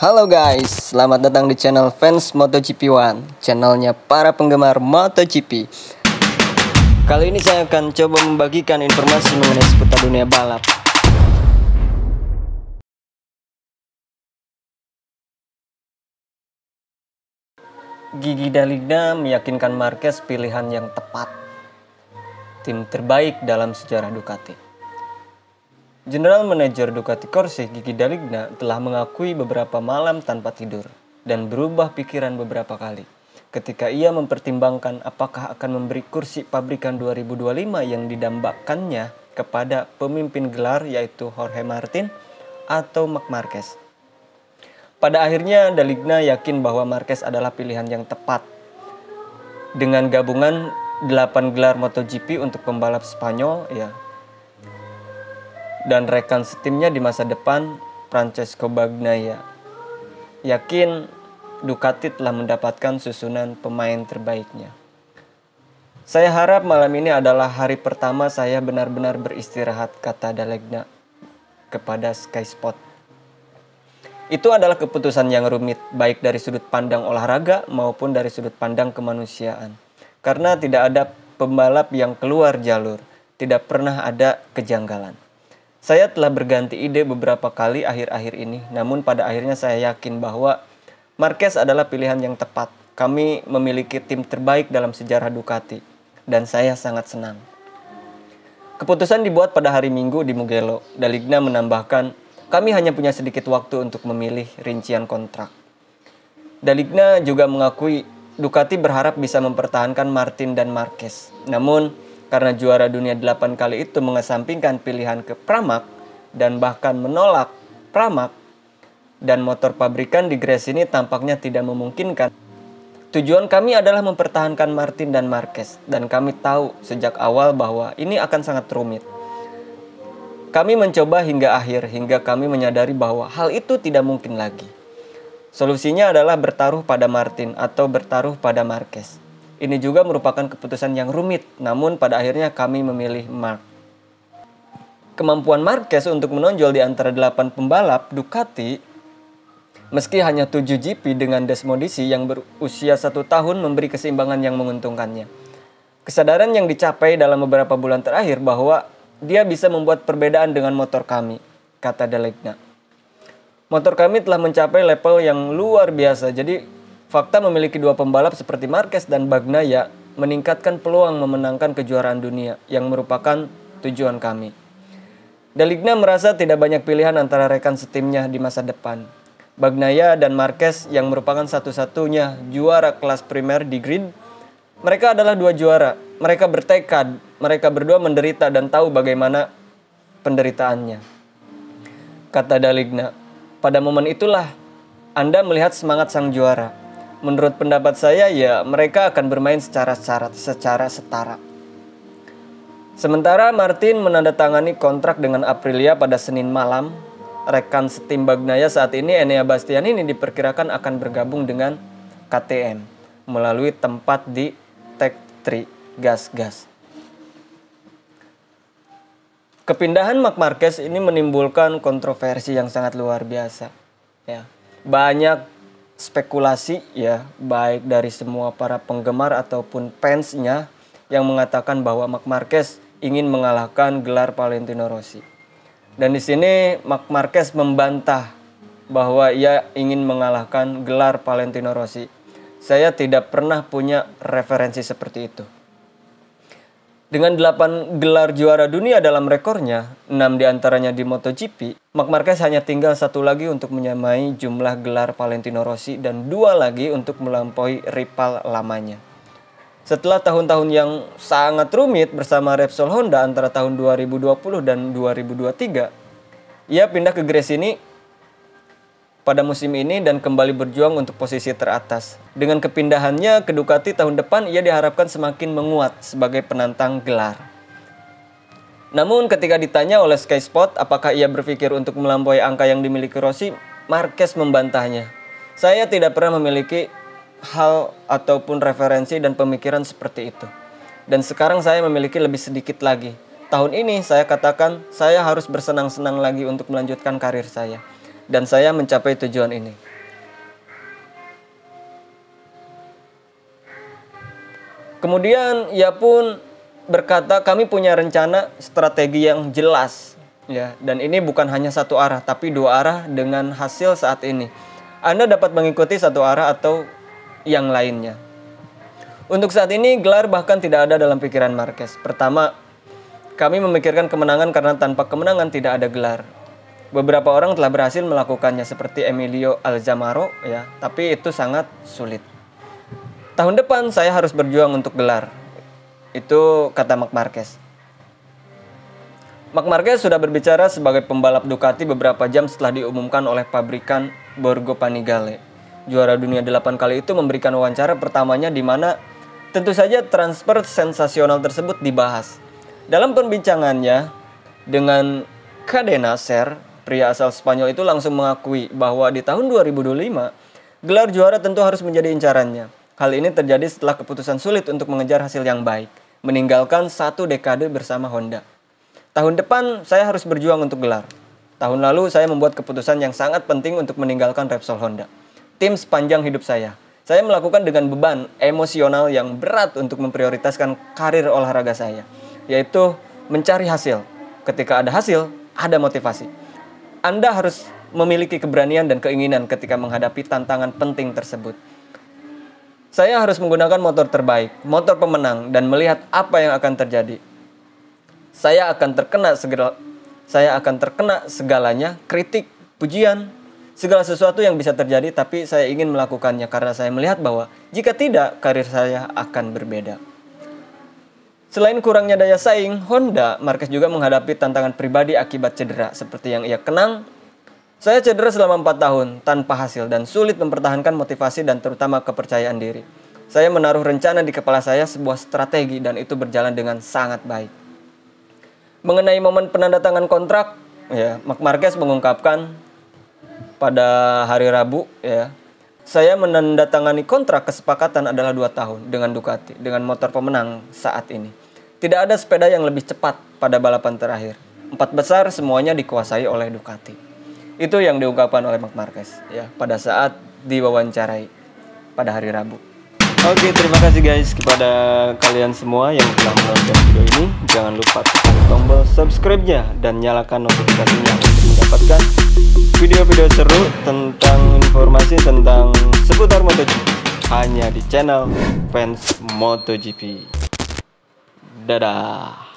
Halo guys, selamat datang di channel Fans MotoGP One, channelnya para penggemar MotoGP. Kali ini saya akan coba membagikan informasi mengenai seputar dunia balap. Gigi Dalida meyakinkan Marquez pilihan yang tepat. Tim terbaik dalam sejarah Ducati. General Manager Ducati Corse Gigi Daligna telah mengakui beberapa malam tanpa tidur dan berubah pikiran beberapa kali ketika ia mempertimbangkan apakah akan memberi kursi pabrikan 2025 yang didambakannya kepada pemimpin gelar yaitu Jorge Martin atau Marc Marquez. Pada akhirnya Daligna yakin bahwa Marquez adalah pilihan yang tepat dengan gabungan 8 gelar MotoGP untuk pembalap Spanyol ya dan rekan setimnya di masa depan Francesco Bagnaia. Yakin Ducati telah mendapatkan susunan pemain terbaiknya. Saya harap malam ini adalah hari pertama saya benar-benar beristirahat, kata Dalegna kepada Sky Spot. Itu adalah keputusan yang rumit, baik dari sudut pandang olahraga maupun dari sudut pandang kemanusiaan. Karena tidak ada pembalap yang keluar jalur, tidak pernah ada kejanggalan. Saya telah berganti ide beberapa kali akhir-akhir ini, namun pada akhirnya saya yakin bahwa Marquez adalah pilihan yang tepat. Kami memiliki tim terbaik dalam sejarah Ducati, dan saya sangat senang. Keputusan dibuat pada hari Minggu di Mugello. Daligna menambahkan, kami hanya punya sedikit waktu untuk memilih rincian kontrak. Daligna juga mengakui Ducati berharap bisa mempertahankan Martin dan Marquez. Namun, karena juara dunia 8 kali itu mengesampingkan pilihan ke Pramac dan bahkan menolak Pramac dan motor pabrikan di Grace ini tampaknya tidak memungkinkan. Tujuan kami adalah mempertahankan Martin dan Marquez dan kami tahu sejak awal bahwa ini akan sangat rumit. Kami mencoba hingga akhir hingga kami menyadari bahwa hal itu tidak mungkin lagi. Solusinya adalah bertaruh pada Martin atau bertaruh pada Marquez. Ini juga merupakan keputusan yang rumit, namun pada akhirnya kami memilih Mark. Kemampuan Marquez untuk menonjol di antara 8 pembalap Ducati Meski hanya 7 GP dengan Desmodisi yang berusia satu tahun memberi keseimbangan yang menguntungkannya. Kesadaran yang dicapai dalam beberapa bulan terakhir bahwa dia bisa membuat perbedaan dengan motor kami, kata Delegna. Motor kami telah mencapai level yang luar biasa, jadi Fakta memiliki dua pembalap seperti Marquez dan Bagnaia meningkatkan peluang memenangkan kejuaraan dunia yang merupakan tujuan kami. Daligna merasa tidak banyak pilihan antara rekan setimnya di masa depan. Bagnaia dan Marquez yang merupakan satu-satunya juara kelas primer di grid, mereka adalah dua juara. Mereka bertekad, mereka berdua menderita dan tahu bagaimana penderitaannya. Kata Daligna, pada momen itulah Anda melihat semangat sang juara menurut pendapat saya ya mereka akan bermain secara syarat secara setara. Sementara Martin menandatangani kontrak dengan Aprilia pada Senin malam, rekan setim Bagnaya saat ini Enea Bastian ini diperkirakan akan bergabung dengan KTM melalui tempat di Tech 3 Gas Gas. Kepindahan Mark Marquez ini menimbulkan kontroversi yang sangat luar biasa. Ya, banyak spekulasi ya baik dari semua para penggemar ataupun fansnya yang mengatakan bahwa Mark Marquez ingin mengalahkan gelar Valentino Rossi. Dan di sini Mark Marquez membantah bahwa ia ingin mengalahkan gelar Valentino Rossi. Saya tidak pernah punya referensi seperti itu. Dengan 8 gelar juara dunia dalam rekornya, 6 diantaranya di MotoGP, Marc Marquez hanya tinggal satu lagi untuk menyamai jumlah gelar Valentino Rossi dan dua lagi untuk melampaui rival lamanya. Setelah tahun-tahun yang sangat rumit bersama Repsol Honda antara tahun 2020 dan 2023, ia pindah ke Gresini pada musim ini dan kembali berjuang untuk posisi teratas. Dengan kepindahannya ke Ducati tahun depan, ia diharapkan semakin menguat sebagai penantang gelar. Namun ketika ditanya oleh Sky Sport apakah ia berpikir untuk melampaui angka yang dimiliki Rossi, Marquez membantahnya. Saya tidak pernah memiliki hal ataupun referensi dan pemikiran seperti itu. Dan sekarang saya memiliki lebih sedikit lagi. Tahun ini saya katakan saya harus bersenang-senang lagi untuk melanjutkan karir saya dan saya mencapai tujuan ini. Kemudian ia pun berkata kami punya rencana strategi yang jelas ya dan ini bukan hanya satu arah tapi dua arah dengan hasil saat ini. Anda dapat mengikuti satu arah atau yang lainnya. Untuk saat ini gelar bahkan tidak ada dalam pikiran Marquez. Pertama, kami memikirkan kemenangan karena tanpa kemenangan tidak ada gelar. Beberapa orang telah berhasil melakukannya seperti Emilio Alzamaro ya, tapi itu sangat sulit. Tahun depan saya harus berjuang untuk gelar. Itu kata Mark Marquez. Mark Marquez sudah berbicara sebagai pembalap Ducati beberapa jam setelah diumumkan oleh pabrikan Borgo Panigale. Juara dunia 8 kali itu memberikan wawancara pertamanya di mana tentu saja transfer sensasional tersebut dibahas. Dalam perbincangannya dengan Kadena Ser, Pria asal Spanyol itu langsung mengakui bahwa di tahun 2025, gelar juara tentu harus menjadi incarannya. Hal ini terjadi setelah keputusan sulit untuk mengejar hasil yang baik, meninggalkan satu dekade bersama Honda. Tahun depan saya harus berjuang untuk gelar. Tahun lalu saya membuat keputusan yang sangat penting untuk meninggalkan Repsol Honda. Tim sepanjang hidup saya. Saya melakukan dengan beban emosional yang berat untuk memprioritaskan karir olahraga saya, yaitu mencari hasil. Ketika ada hasil, ada motivasi. Anda harus memiliki keberanian dan keinginan ketika menghadapi tantangan penting tersebut. Saya harus menggunakan motor terbaik, motor pemenang, dan melihat apa yang akan terjadi. Saya akan terkena segala, saya akan terkena segalanya, kritik, pujian, segala sesuatu yang bisa terjadi, tapi saya ingin melakukannya karena saya melihat bahwa jika tidak, karir saya akan berbeda. Selain kurangnya daya saing, Honda Marquez juga menghadapi tantangan pribadi akibat cedera seperti yang ia kenang. Saya cedera selama 4 tahun tanpa hasil dan sulit mempertahankan motivasi dan terutama kepercayaan diri. Saya menaruh rencana di kepala saya sebuah strategi dan itu berjalan dengan sangat baik. Mengenai momen penandatangan kontrak, ya, Mark Marquez mengungkapkan pada hari Rabu ya saya menandatangani kontrak kesepakatan adalah dua tahun dengan Ducati, dengan motor pemenang saat ini. Tidak ada sepeda yang lebih cepat pada balapan terakhir. Empat besar semuanya dikuasai oleh Ducati. Itu yang diungkapkan oleh Mark Marquez ya pada saat diwawancarai pada hari Rabu. Oke, terima kasih guys kepada kalian semua yang telah menonton video ini. Jangan lupa tekan tombol subscribe-nya dan nyalakan notifikasinya mendapatkan video-video seru tentang informasi tentang seputar MotoGP hanya di channel Fans MotoGP. Dadah.